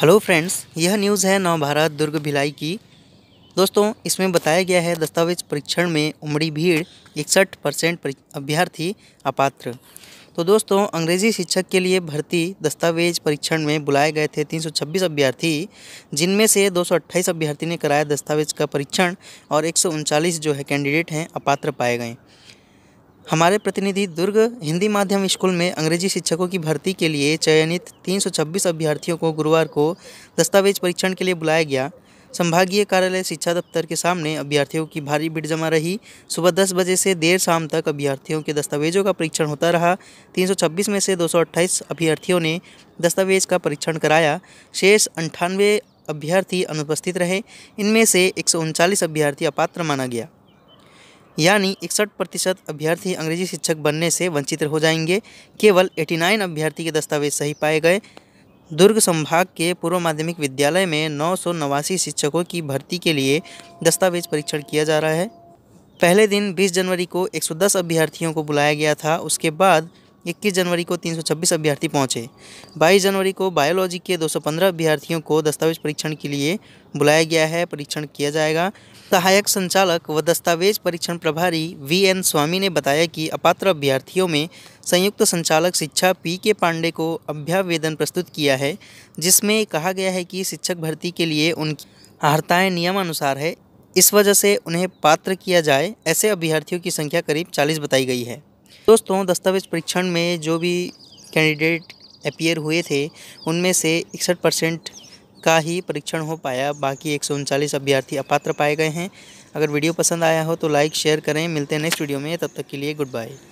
hello friends यह news है नवभारत दुर्ग भिलाई की दोस्तों इसमें बताया गया है दस्तावेज परीक्षण में उमड़ी भीड़ इकसठ परसेंट अभ्यर्थी अपात्र तो दोस्तों अंग्रेजी शिक्षक के लिए भर्ती दस्तावेज परीक्षण में बुलाए गए थे 326 अभ्यर्थी जिनमें से 228 अभ्यर्थी ने कराया दस्तावेज का परीक्षण और एक जो है कैंडिडेट हैं अपात्र पाए गए हमारे प्रतिनिधि दुर्ग हिंदी माध्यम स्कूल में अंग्रेजी शिक्षकों की भर्ती के लिए चयनित 326 अभ्यर्थियों को गुरुवार को दस्तावेज परीक्षण के लिए बुलाया गया संभागीय कार्यालय शिक्षा दफ्तर के सामने अभ्यर्थियों की भारी भीड़ जमा रही सुबह दस बजे से देर शाम तक अभ्यर्थियों के दस्तावेजों का परीक्षण होता रहा 326 में से 228 अभ्यर्थियों ने दस्तावेज का परीक्षण कराया शेष अंठानवे अभ्यर्थी अनुपस्थित रहे इनमें से एक अभ्यर्थी अपात्र माना गया यानी इकसठ प्रतिशत अभ्यर्थी अंग्रेजी शिक्षक बनने से वंचित हो जाएंगे केवल 89 अभ्यर्थी के दस्तावेज सही पाए गए दुर्ग संभाग के पूर्व माध्यमिक विद्यालय में नौ नवासी शिक्षकों की भर्ती के लिए दस्तावेज परीक्षण किया जा रहा है पहले दिन 20 जनवरी को 110 अभ्यर्थियों को बुलाया गया था उसके बाद इक्कीस जनवरी को छब्बीस अभ्यर्थी पहुँचे बाईस जनवरी को बायोलॉजी के पंद्रह अभ्यर्थियों को दस्तावेज परीक्षण के लिए बुलाया गया है परीक्षण किया जाएगा सहायक संचालक व दस्तावेज परीक्षण प्रभारी वी एन स्वामी ने बताया कि अपात्र अभ्यर्थियों में संयुक्त संचालक शिक्षा पी के पांडे को अभ्यावेदन प्रस्तुत किया है जिसमें कहा गया है कि शिक्षक भर्ती के लिए उनकी अर्हताएँ नियमानुसार है इस वजह से उन्हें पात्र किया जाए ऐसे अभ्यर्थियों की संख्या करीब चालीस बताई गई है दोस्तों दस्तावेज परीक्षण में जो भी कैंडिडेट अपियर हुए थे उनमें से इकसठ परसेंट का ही परीक्षण हो पाया बाकी एक अभ्यर्थी अपात्र पाए गए हैं अगर वीडियो पसंद आया हो तो लाइक शेयर करें मिलते हैं नेक्स्ट वीडियो में तब तक के लिए गुड बाय